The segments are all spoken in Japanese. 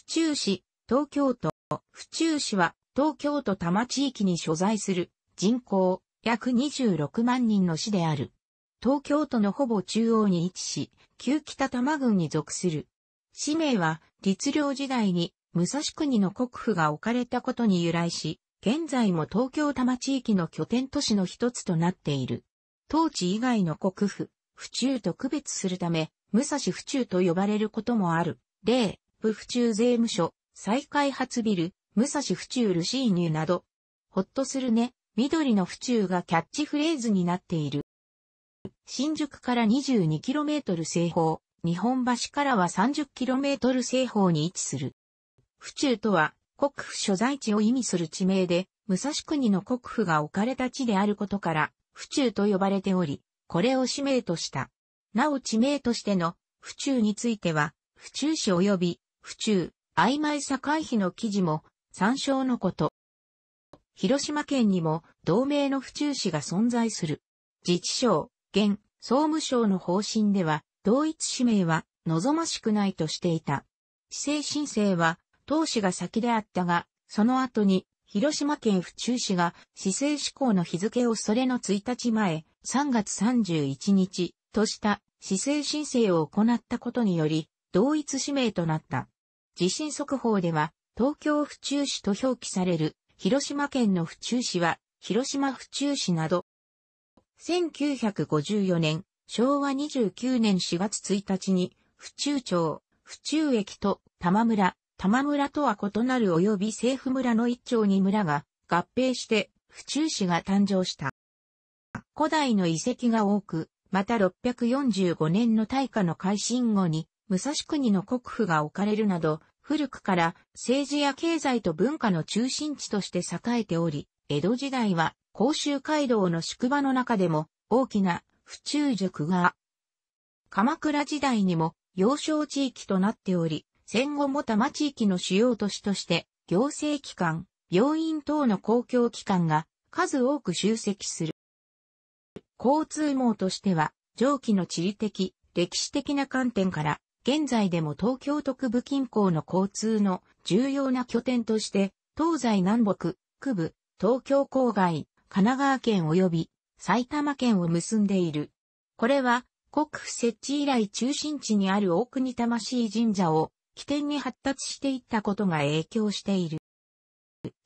府中市、東京都、府中市は東京都多摩地域に所在する人口約26万人の市である。東京都のほぼ中央に位置し、旧北多摩郡に属する。市名は、律令時代に武蔵国の国府が置かれたことに由来し、現在も東京多摩地域の拠点都市の一つとなっている。当地以外の国府、府中と区別するため、武蔵府中と呼ばれることもある。例、プ府中税務署、再開発ビル、武蔵府中ルシーニュなど、ほっとするね、緑の府中がキャッチフレーズになっている。新宿から 22km 西方、日本橋からは 30km 西方に位置する。府中とは、国府所在地を意味する地名で、武蔵国の国府が置かれた地であることから、府中と呼ばれており、これを市名とした。なお地名としての、府中については、府中市及び府中、曖昧さ回避の記事も参照のこと。広島県にも同盟の府中市が存在する。自治省、現、総務省の方針では、同一氏名は望ましくないとしていた。市政申請は、当市が先であったが、その後に、広島県府中市が市政施行の日付をそれの1日前、3月31日とした市政申請を行ったことにより、同一氏名となった。地震速報では、東京府中市と表記される、広島県の府中市は、広島府中市など、1954年、昭和29年4月1日に、府中町、府中駅と玉村、玉村とは異なる及び政府村の一町に村が合併して府中市が誕生した。古代の遺跡が多く、また645年の大化の改新後に武蔵国の国府が置かれるなど、古くから政治や経済と文化の中心地として栄えており、江戸時代は甲州街道の宿場の中でも大きな府中塾が、鎌倉時代にも要衝地域となっており、戦後も多摩地域の主要都市として行政機関、病院等の公共機関が数多く集積する。交通網としては、上記の地理的、歴史的な観点から、現在でも東京都区部近郊の交通の重要な拠点として、東西南北、区部、東京郊外、神奈川県及び埼玉県を結んでいる。これは、国府設置以来中心地にある大国魂神社を起点に発達していったことが影響している。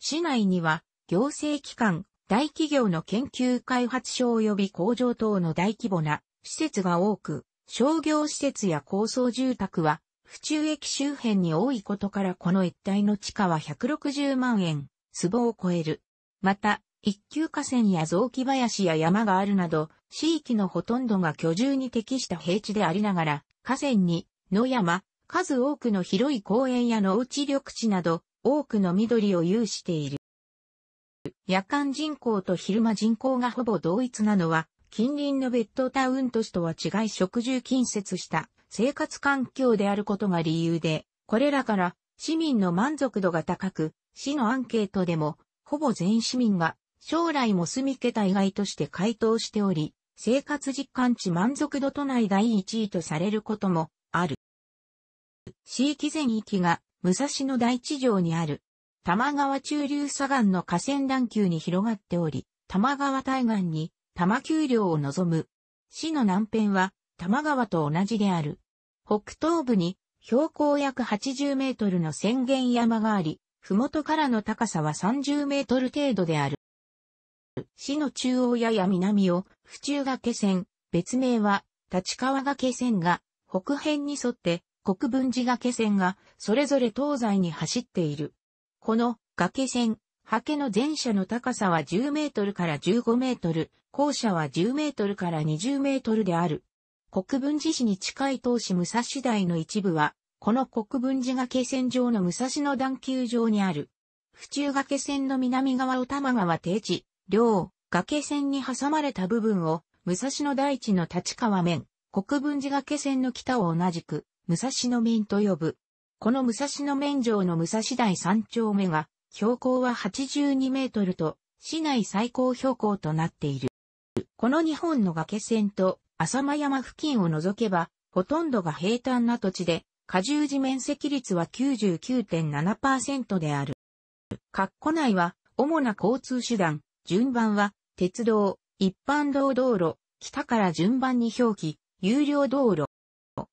市内には、行政機関、大企業の研究開発所及び工場等の大規模な施設が多く、商業施設や高層住宅は、府中駅周辺に多いことからこの一帯の地価は160万円、壺を超える。また、一級河川や雑木林や山があるなど、地域のほとんどが居住に適した平地でありながら、河川に、野山、数多くの広い公園や農地緑地など、多くの緑を有している。夜間人口と昼間人口がほぼ同一なのは、近隣のベッドタウン都市とは違い食住近接した生活環境であることが理由で、これらから市民の満足度が高く、市のアンケートでも、ほぼ全市民が将来も住みけ対外として回答しており、生活実感値満足度都内第1位とされることもある。市域全域が武蔵野大地上にある、玉川中流左岸の河川段丘に広がっており、玉川対岸に多摩丘陵を望む。市の南辺は多摩川と同じである。北東部に標高約80メートルの千元山があり、麓からの高さは30メートル程度である。市の中央やや南を府中崖線、別名は立川崖線が北辺に沿って国分寺崖線がそれぞれ東西に走っている。この崖線、刷毛の前者の高さは10メートルから15メートル、校舎は10メートルから20メートルである。国分寺市に近い東市武蔵台の一部は、この国分寺崖線上の武蔵野段丘上にある。府中崖線の南側を多摩川定地、両崖線に挟まれた部分を、武蔵野大地の立川面、国分寺崖線の北を同じく、武蔵野面と呼ぶ。この武蔵野面上の武蔵台三丁目が、標高は82メートルと、市内最高標高となっている。この日本の崖線と浅間山付近を除けば、ほとんどが平坦な土地で、過重地面積率は99.7%である。括弧内は、主な交通手段、順番は、鉄道、一般道道路、北から順番に表記、有料道路。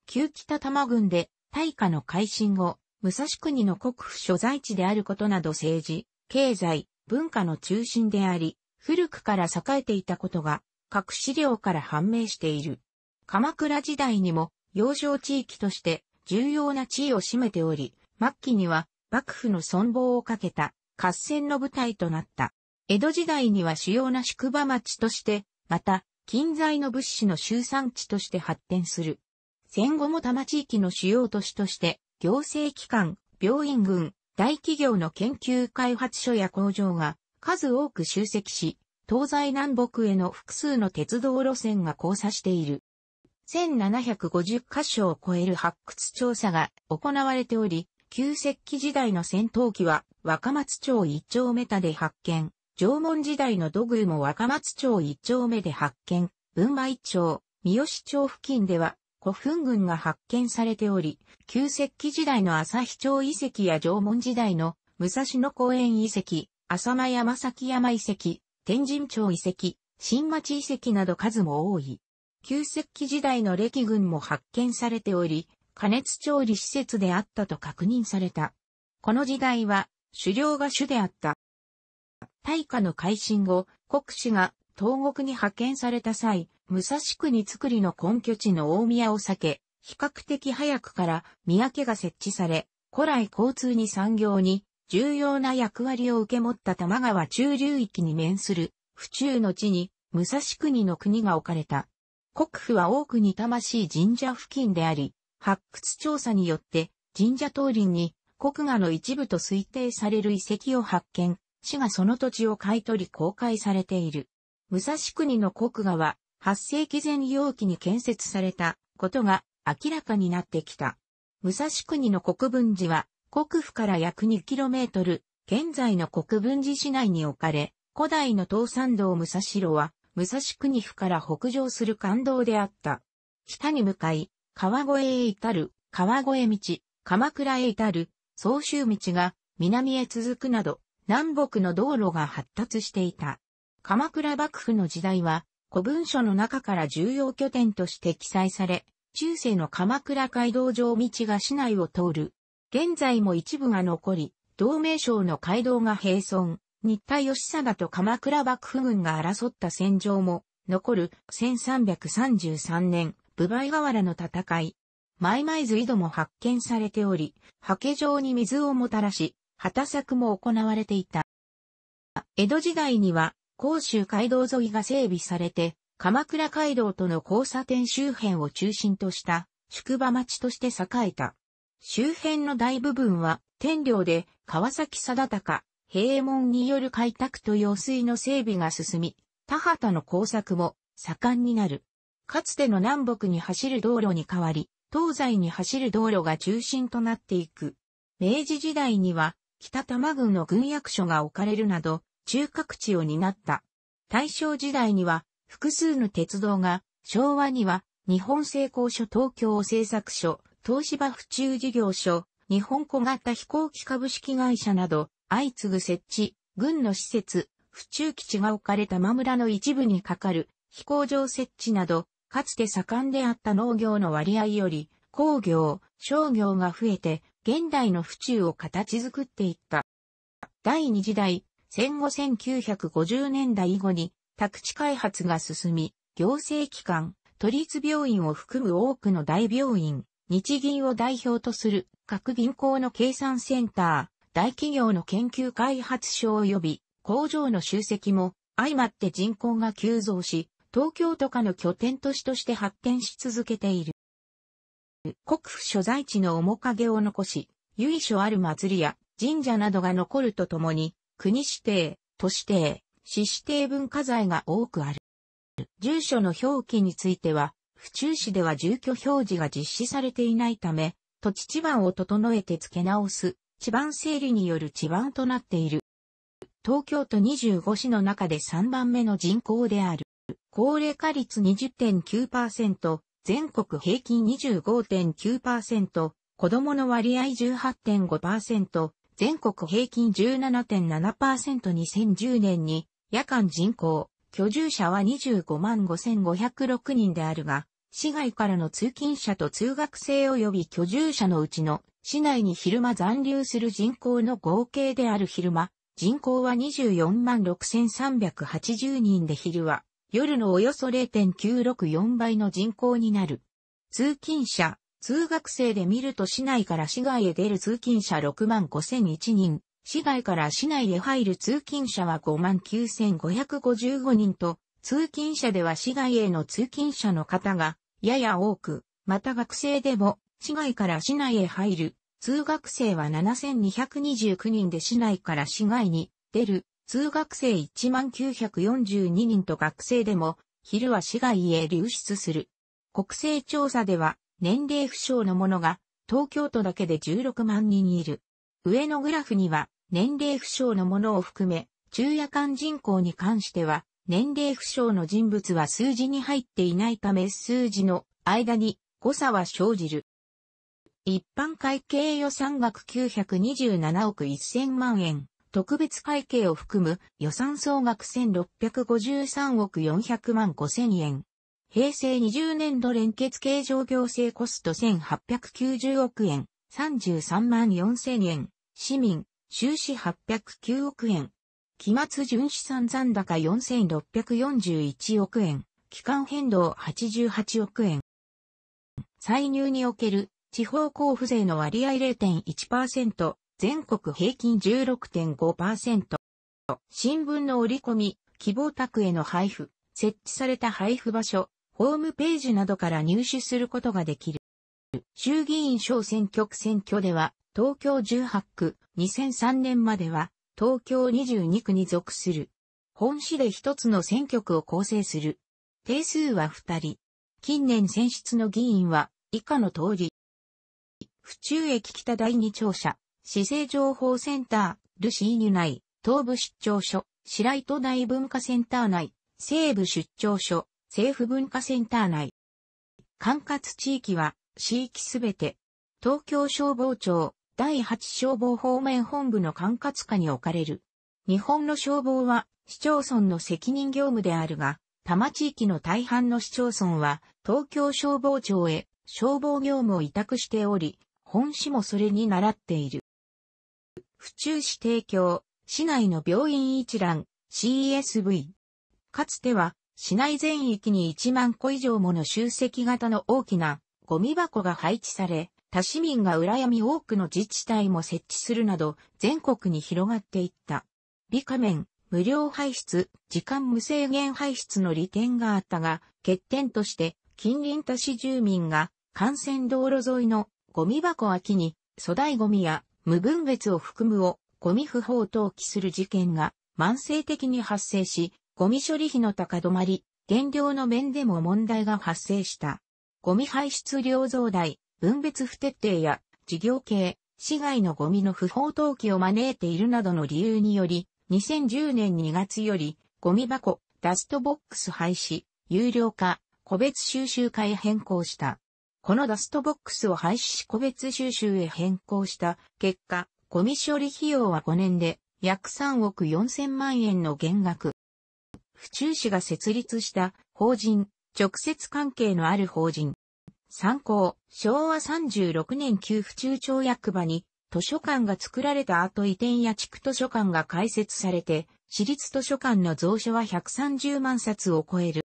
旧北玉郡で、大化の改新後、武蔵国の国府所在地であることなど政治、経済、文化の中心であり、古くから栄えていたことが、各資料から判明している。鎌倉時代にも、養生地域として重要な地位を占めており、末期には幕府の存亡をかけた合戦の舞台となった。江戸時代には主要な宿場町として、また、近在の物資の集散地として発展する。戦後も多摩地域の主要都市として、行政機関、病院群、大企業の研究開発所や工場が数多く集積し、東西南北への複数の鉄道路線が交差している。1750箇所を超える発掘調査が行われており、旧石器時代の戦闘機は若松町一丁目田で発見、縄文時代の土偶も若松町一丁目で発見、文一町、三好町付近では古墳群が発見されており、旧石器時代の朝日町遺跡や縄文時代の武蔵野公園遺跡、浅間山崎山遺跡、天神町遺跡、新町遺跡など数も多い。旧石器時代の歴群も発見されており、加熱調理施設であったと確認された。この時代は狩猟が主であった。大化の改新後、国士が東国に派遣された際、武蔵国造りの根拠地の大宮を避け、比較的早くから三宅が設置され、古来交通に産業に重要な役割を受け持った玉川中流域に面する府中の地に武蔵国の国が置かれた。国府は多くに魂神社付近であり、発掘調査によって神社通りに国画の一部と推定される遺跡を発見、市がその土地を買い取り公開されている。武蔵国の国画は8世紀前容器に建設されたことが明らかになってきた。武蔵国の国分寺は国府から約 2km、現在の国分寺市内に置かれ、古代の東山道武蔵路は、武蔵国府から北上する感動であった。北に向かい、川越へ至る、川越道、鎌倉へ至る、総州道が南へ続くなど、南北の道路が発達していた。鎌倉幕府の時代は、古文書の中から重要拠点として記載され、中世の鎌倉街道上道が市内を通る現在も一部が残り、同名称の街道が並存、新田義貞と鎌倉幕府軍が争った戦場も残る1333年、部梅河原の戦い、マイマイズ井戸も発見されており、刷毛状に水をもたらし、畑作も行われていた。江戸時代には、甲州街道沿いが整備されて、鎌倉街道との交差点周辺を中心とした宿場町として栄えた。周辺の大部分は天領で川崎貞高、平門による開拓と用水の整備が進み、田畑の工作も盛んになる。かつての南北に走る道路に代わり、東西に走る道路が中心となっていく。明治時代には北多摩郡の軍役所が置かれるなど、中核地を担った。大正時代には複数の鉄道が、昭和には日本製鋼所東京製作所、東芝府中事業所、日本小型飛行機株式会社など、相次ぐ設置、軍の施設、府中基地が置かれた間村の一部にかかる飛行場設置など、かつて盛んであった農業の割合より、工業、商業が増えて、現代の府中を形作っていった。第二次代、戦後1950年代以後に、宅地開発が進み、行政機関、都立病院を含む多くの大病院、日銀を代表とする各銀行の計算センター、大企業の研究開発所及び工場の集積も相まって人口が急増し、東京都下の拠点都市として発展し続けている。国府所在地の面影を残し、由緒ある祭りや神社などが残るとともに、国指定、都指定、市指定文化財が多くある。住所の表記については、府中市では住居表示が実施されていないため、土地地盤を整えて付け直す、地盤整理による地盤となっている。東京都25市の中で3番目の人口である。高齢化率20.9%、全国平均25.9%、子供の割合18.5%、全国平均 17.7%2010 年に夜間人口、居住者は25万5506人であるが、市外からの通勤者と通学生及び居住者のうちの市内に昼間残留する人口の合計である昼間、人口は24万6380人で昼は夜のおよそ0.964倍の人口になる。通勤者、通学生で見ると市内から市外へ出る通勤者6万5001人、市外から市内へ入る通勤者は5万9555人と、通勤者では市外への通勤者の方がやや多く、また学生でも、市外から市内へ入る、通学生は7229人で市内から市外に出る、通学生1942人と学生でも、昼は市外へ流出する。国勢調査では、年齢不詳の者が、東京都だけで16万人いる。上のグラフには、年齢不詳の者を含め、昼夜間人口に関しては、年齢不詳の人物は数字に入っていないため数字の間に誤差は生じる。一般会計予算額927億1000万円、特別会計を含む予算総額1653億400万5000円。平成20年度連結計上行政コスト1890億円、33万4000円。市民、収支809億円。期末純資産残高4641億円、期間変動88億円。歳入における地方交付税の割合0.1%、全国平均16.5%。新聞の折り込み、希望宅への配布、設置された配布場所、ホームページなどから入手することができる。衆議院小選挙区選挙では、東京18区、2003年までは、東京22区に属する。本市で一つの選挙区を構成する。定数は二人。近年選出の議員は以下の通り。府中駅北第二庁舎、市政情報センター、ルシーニュ内、東部出張所、白糸大文化センター内、西部出張所、政府文化センター内。管轄地域は、地域すべて、東京消防庁、第8消防方面本部の管轄下に置かれる。日本の消防は市町村の責任業務であるが、多摩地域の大半の市町村は東京消防庁へ消防業務を委託しており、本市もそれに倣っている。府中市提供、市内の病院一覧、CSV。かつては、市内全域に1万個以上もの集積型の大きなゴミ箱が配置され、他市民が羨み多くの自治体も設置するなど、全国に広がっていった。美仮面、無料排出、時間無制限排出の利点があったが、欠点として近隣他市住民が幹線道路沿いのゴミ箱空きに粗大ゴミや無分別を含むをゴミ不法投棄する事件が慢性的に発生し、ゴミ処理費の高止まり、減量の面でも問題が発生した。ゴミ排出量増大、分別不徹底や事業系、市外のゴミの不法投棄を招いているなどの理由により、2010年2月より、ゴミ箱、ダストボックス廃止、有料化、個別収集化へ変更した。このダストボックスを廃止し個別収集へ変更した結果、ゴミ処理費用は5年で約3億4000万円の減額。府中市が設立した法人、直接関係のある法人、参考、昭和36年旧府中町役場に図書館が作られた後移転や地区図書館が開設されて、私立図書館の蔵書は130万冊を超える。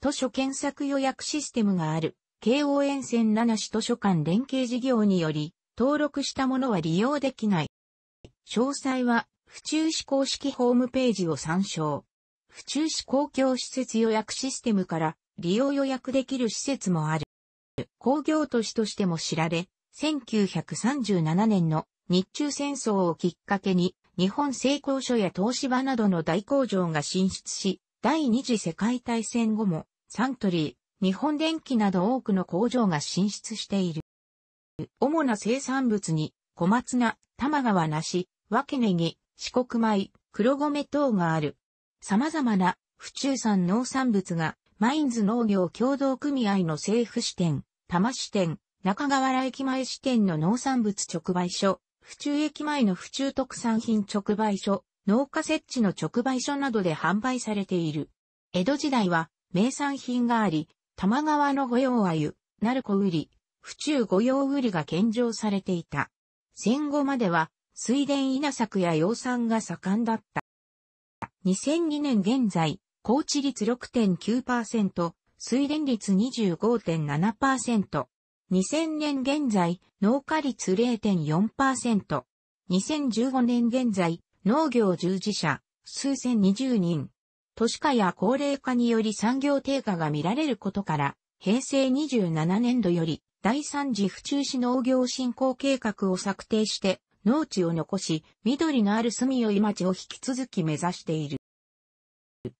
図書検索予約システムがある、京王沿線7市図書館連携事業により、登録したものは利用できない。詳細は、府中市公式ホームページを参照。府中市公共施設予約システムから利用予約できる施設もある。工業都市としても知られ、1937年の日中戦争をきっかけに、日本製鋼所や東芝などの大工場が進出し、第二次世界大戦後も、サントリー、日本電機など多くの工場が進出している。主な生産物に、小松菜、玉川梨、ワけネギ、四国米、黒米等がある。様々な府中産農産物がマインズ農業協同組合の政府支店、多摩支店、中川原駅前支店の農産物直売所、府中駅前の府中特産品直売所、農家設置の直売所などで販売されている。江戸時代は名産品があり、玉川の御用鮎、鳴子売り、府中御用売りが献上されていた。戦後までは水田稲作や養蚕が盛んだった。2002年現在、高知率6.9%、水田率25.7%。2000年現在、農家率0.4%。2015年現在、農業従事者、数千20人。都市化や高齢化により産業低下が見られることから、平成27年度より、第三次府中市農業振興計画を策定して、農地を残し、緑のある住よい町を引き続き目指している。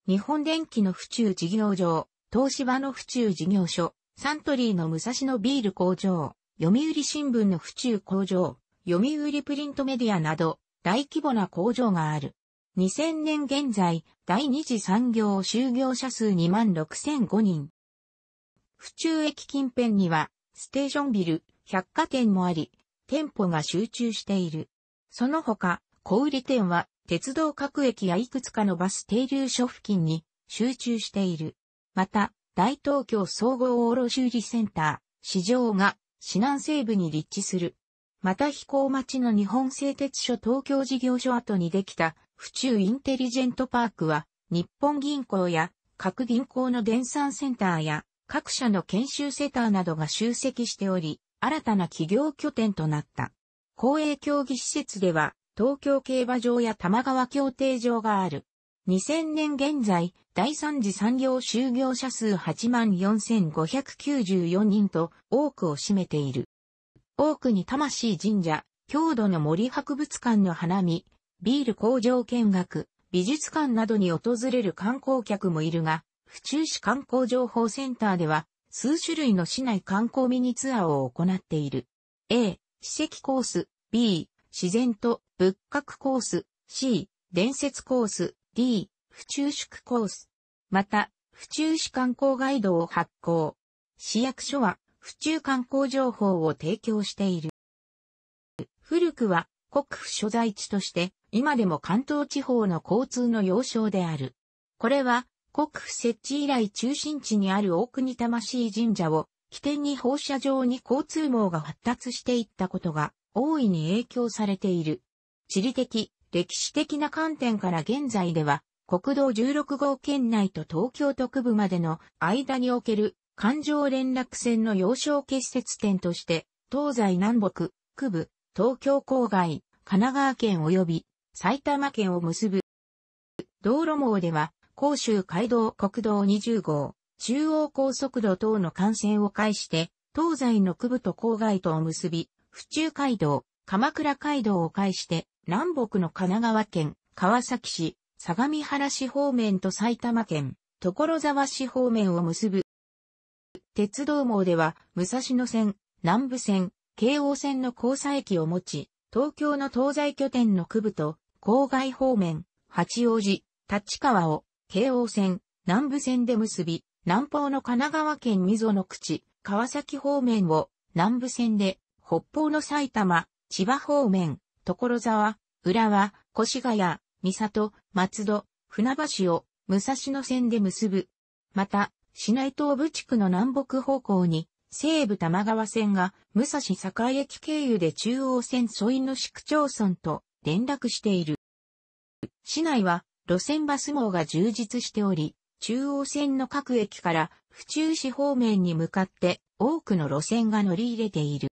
日本電機の府中事業場、東芝の府中事業所、サントリーの武蔵野ビール工場、読売新聞の府中工場、読売プリントメディアなど、大規模な工場がある。2000年現在、第二次産業就業者数2万6005人。府中駅近辺には、ステーションビル、百貨店もあり、店舗が集中している。その他、小売店は、鉄道各駅やいくつかのバス停留所付近に集中している。また、大東京総合卸売センター、市場が、市南西部に立地する。また飛行町の日本製鉄所東京事業所跡にできた、府中インテリジェントパークは、日本銀行や、各銀行の電産センターや、各社の研修セターなどが集積しており、新たな企業拠点となった。公営競技施設では、東京競馬場や玉川競艇場がある。2000年現在、第三次産業就業者数84,594人と多くを占めている。多くに魂神社、郷土の森博物館の花見、ビール工場見学、美術館などに訪れる観光客もいるが、府中市観光情報センターでは、数種類の市内観光ミニツアーを行っている。A、史跡コース、B、自然と仏閣コース、C、伝説コース、D、府中宿コース。また、府中市観光ガイドを発行。市役所は、府中観光情報を提供している。古くは、国府所在地として、今でも関東地方の交通の要衝である。これは、国府設置以来中心地にある大国魂神社を、起点に放射状に交通網が発達していったことが、大いに影響されている。地理的、歴史的な観点から現在では、国道16号圏内と東京都区部までの間における環状連絡線の要衝結節点として、東西南北、区部、東京郊外、神奈川県及び埼玉県を結ぶ。道路網では、甲州街道国道20号、中央高速道等の幹線を介して、東西の区部と郊外とを結び、府中街道、鎌倉街道を介して、南北の神奈川県、川崎市、相模原市方面と埼玉県、所沢市方面を結ぶ。鉄道網では、武蔵野線、南部線、京王線の交差駅を持ち、東京の東西拠点の区部と、郊外方面、八王子、立川を、京王線、南部線で結び、南方の神奈川県溝の口、川崎方面を、南部線で、北方の埼玉、千葉方面、所沢、浦和、越谷、三里、松戸、船橋を武蔵野線で結ぶ。また、市内東部地区の南北方向に、西武玉川線が武蔵境駅経由で中央線沿いの市区町村と連絡している。市内は路線バス網が充実しており、中央線の各駅から府中市方面に向かって多くの路線が乗り入れている。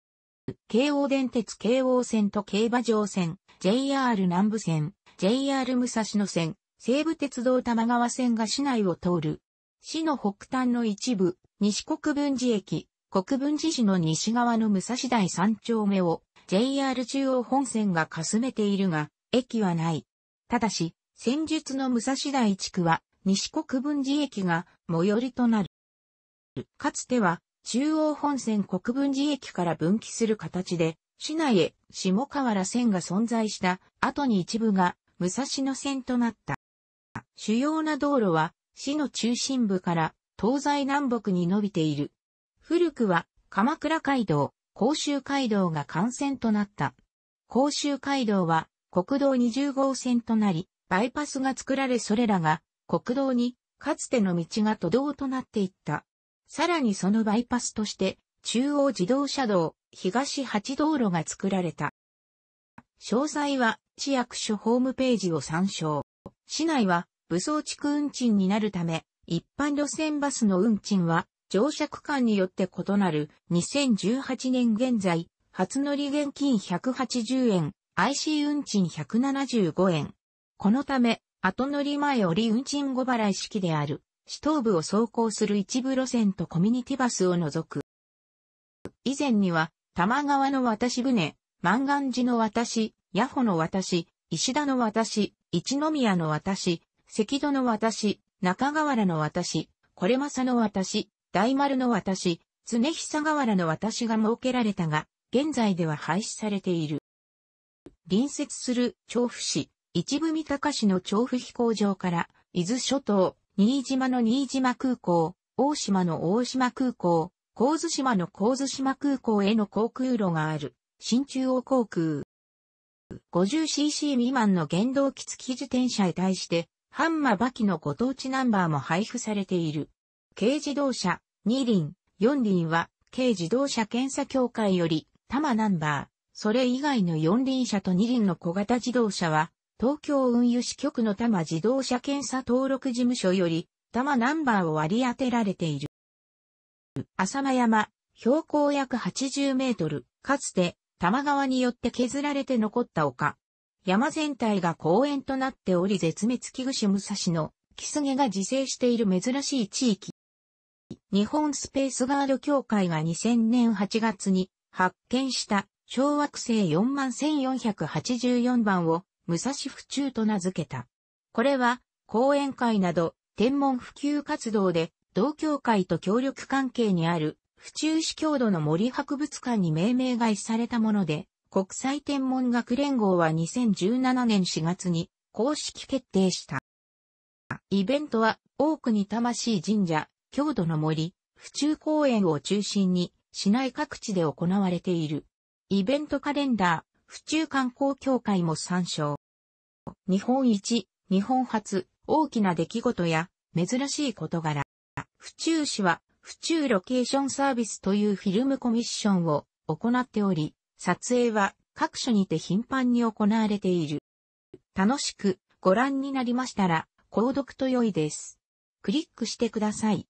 京王電鉄京王線と競馬場線、JR 南部線、JR 武蔵野線、西武鉄道玉川線が市内を通る。市の北端の一部、西国分寺駅、国分寺市の西側の武蔵台三丁目を JR 中央本線がかすめているが、駅はない。ただし、先述の武蔵台地区は西国分寺駅が最寄りとなる。かつては中央本線国分寺駅から分岐する形で市内へ下河原線が存在した後に一部が武蔵野線となった。主要な道路は、市の中心部から東西南北に伸びている。古くは、鎌倉街道、甲州街道が幹線となった。甲州街道は、国道20号線となり、バイパスが作られそれらが、国道に、かつての道が都道となっていった。さらにそのバイパスとして、中央自動車道、東八道路が作られた。詳細は市役所ホームページを参照。市内は武装地区運賃になるため、一般路線バスの運賃は乗車区間によって異なる2018年現在、初乗り現金180円、IC 運賃175円。このため、後乗り前折り運賃後払い式である、市東部を走行する一部路線とコミュニティバスを除く。以前には、玉川の渡し船、万願寺の私、ヤホの私、石田の私、一宮の私、関戸の私、中河原の私、これまさの私、大丸の私、常久河原の私が設けられたが、現在では廃止されている。隣接する調布市、一部三鷹市の調布飛行場から、伊豆諸島、新島の新島空港、大島の大島空港、神津島の神津島空港への航空路がある。新中央航空。50cc 未満の原動機付き自転車に対して、ハンマーバキのご当地ナンバーも配布されている。軽自動車、2輪、4輪は、軽自動車検査協会より、多摩ナンバー、それ以外の4輪車と2輪の小型自動車は、東京運輸支局の多摩自動車検査登録事務所より、多摩ナンバーを割り当てられている。浅間山、標高約80メートル、かつて、玉川によって削られて残った丘。山全体が公園となっており絶滅危惧種武蔵のキスゲが自生している珍しい地域。日本スペースガード協会が2000年8月に発見した小惑星41484番を武蔵府中と名付けた。これは講演会など天文普及活動で同協会と協力関係にある府中市郷土の森博物館に命名外されたもので、国際天文学連合は2017年4月に公式決定した。イベントは、多くに魂神社、郷土の森、府中公園を中心に、市内各地で行われている。イベントカレンダー、府中観光協会も参照。日本一、日本初、大きな出来事や、珍しい事柄。府中市は、府中ロケーションサービスというフィルムコミッションを行っており、撮影は各所にて頻繁に行われている。楽しくご覧になりましたら、購読と良いです。クリックしてください。